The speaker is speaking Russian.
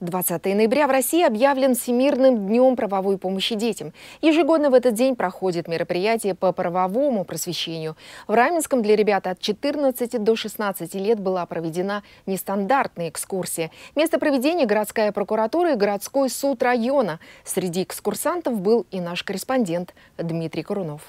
20 ноября в России объявлен Всемирным днем правовой помощи детям. Ежегодно в этот день проходит мероприятие по правовому просвещению. В Раменском для ребят от 14 до 16 лет была проведена нестандартная экскурсия. Место проведения – городская прокуратура и городской суд района. Среди экскурсантов был и наш корреспондент Дмитрий Корунов.